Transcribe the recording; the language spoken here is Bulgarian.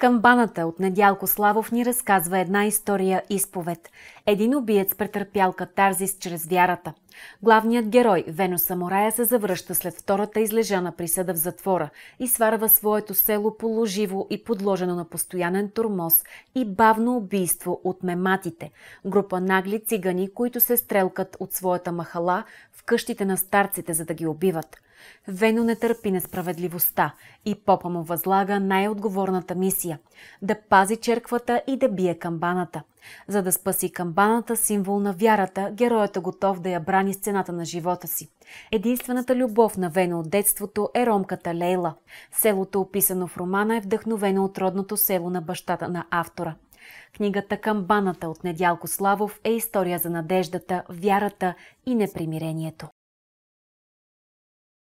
Камбаната от Недялко Славов ни разказва една история изповед. Един убиец претърпял катарзис чрез вярата. Главният герой Вено Самурая, се завръща след втората излежана присъда в затвора и сварва своето село положиво и подложено на постоянен турмоз и бавно убийство от мематите, група нагли цигани, които се стрелкат от своята махала в къщите на старците, за да ги убиват – Вено не търпи несправедливостта и попа му възлага най-отговорната мисия – да пази черквата и да бие камбаната. За да спаси камбаната, символ на вярата, героят е готов да я брани с цената на живота си. Единствената любов на Вено от детството е ромката Лейла. Селото, описано в романа, е вдъхновено от родното село на бащата на автора – Книгата Камбаната от Недялко Славов е история за надеждата, вярата и непримирението.